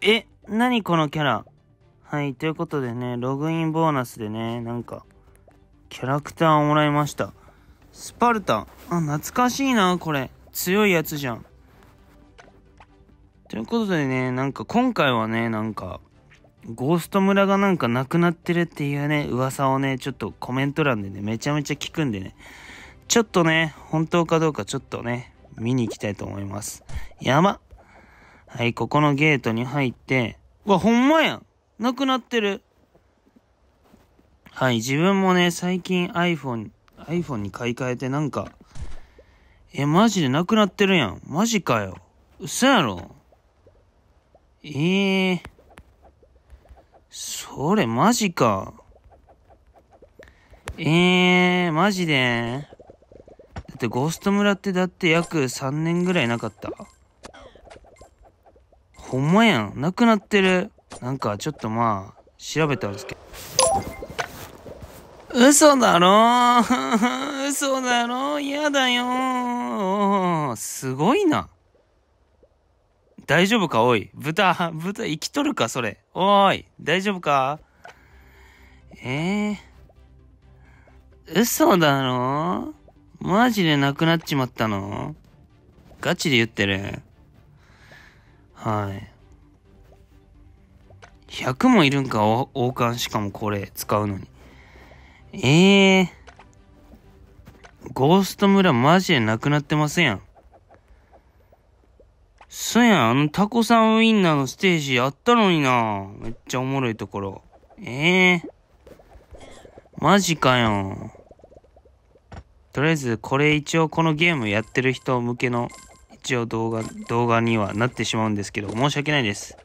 えー、え、何このキャラはい、ということでね、ログインボーナスでね、なんか、キャラクターをもらいました。スパルタあ、懐かしいな、これ。強いやつじゃん。ということでね、なんか今回はね、なんか、ゴースト村がなんかなくなってるっていうね、噂をね、ちょっとコメント欄でね、めちゃめちゃ聞くんでね、ちょっとね、本当かどうかちょっとね、見に行きたいと思います。山はい、ここのゲートに入って、うわ、ほんまやんなくなってるはい、自分もね、最近 iPhone、iPhone に買い替えてなんか、え、マジでなくなってるやん。マジかよ。嘘やろええー、それマジか。ええー、マジでってゴースト村ってだって約3年ぐらいなかったほんまやんなくなってるなんかちょっとまあ調べたんですけど嘘だろう 嘘だろ嫌だよすごいな大丈夫かおい豚豚生きとるかそれおい大丈夫かええー、嘘だろマジでなくなっちまったのガチで言ってる。はい。100もいるんか、王冠しかもこれ使うのに。ええー、ゴースト村マジでなくなってませんやん。そやん、あのタコさんウインナーのステージあったのにな。めっちゃおもろいところ。ええー、マジかよ。とりあえずこれ一応このゲームやってる人向けの一応動画、動画にはなってしまうんですけど、申し訳ないです。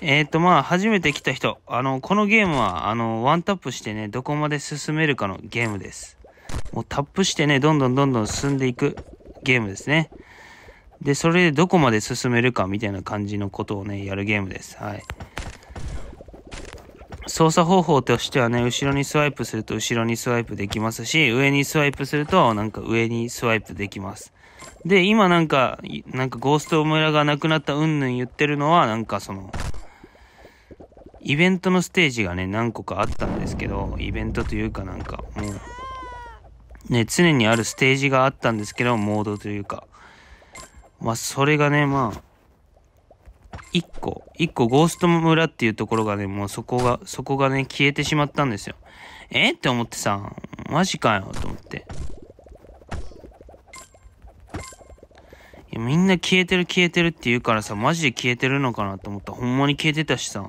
えっ、ー、とまあ、初めて来た人、あの、このゲームは、あの、ワンタップしてね、どこまで進めるかのゲームです。もうタップしてね、どんどんどんどん進んでいくゲームですね。で、それでどこまで進めるかみたいな感じのことをね、やるゲームです。はい。操作方法としてはね、後ろにスワイプすると後ろにスワイプできますし、上にスワイプするとなんか上にスワイプできます。で、今なんか、なんかゴースト村がなくなったうんぬん言ってるのは、なんかその、イベントのステージがね、何個かあったんですけど、イベントというかなんか、もう、ね、常にあるステージがあったんですけど、モードというか。まあ、それがね、まあ、1個、1個ゴースト村っていうところがね、もうそこが、そこがね、消えてしまったんですよ。えって思ってさ、マジかよ、と思って。いや、みんな消えてる消えてるって言うからさ、マジで消えてるのかなと思ったほんまに消えてたしさ。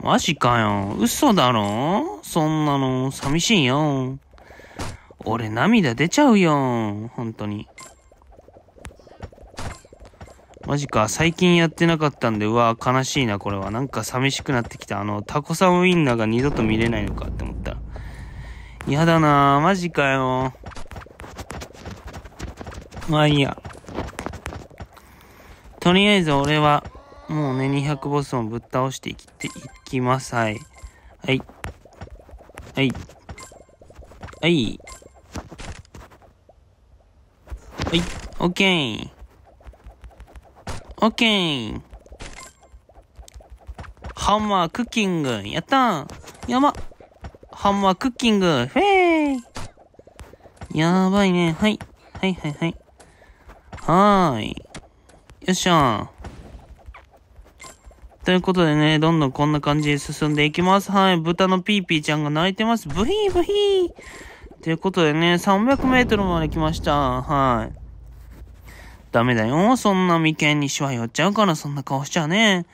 マジかよ。嘘だろそんなの、寂しいよ。俺涙出ちゃうよ。本当に。マジか。最近やってなかったんで、うわ、悲しいな、これは。なんか寂しくなってきた。あの、タコサウインナーが二度と見れないのかって思ったら。やだなぁ。マジかよ。まあいいや。とりあえず俺は、もうね、200ボスをぶっ倒していきていきます。はい。はい。はい。はい。はい。オッケー。オッケーハンマークッキングやったーやばハンマークッキングフェーイやばいね。はい。はいはいはい。はーい。よっしゃということでね、どんどんこんな感じで進んでいきます。はい。豚のピーピーちゃんが泣いてます。ブヒーブヒーということでね、300メートルまで来ました。はい。ダメだよ。そんな眉間にシワ寄っちゃうから、そんな顔しちゃうね。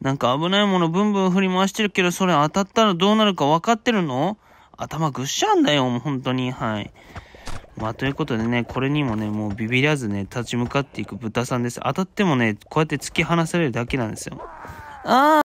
なんか危ないものブンブン振り回してるけど、それ当たったらどうなるか分かってるの頭ぐっしゃんだよ、もう本当に。はい。まあ、ということでね、これにもね、もうビビらずね、立ち向かっていく豚さんです。当たってもね、こうやって突き放されるだけなんですよ。ああ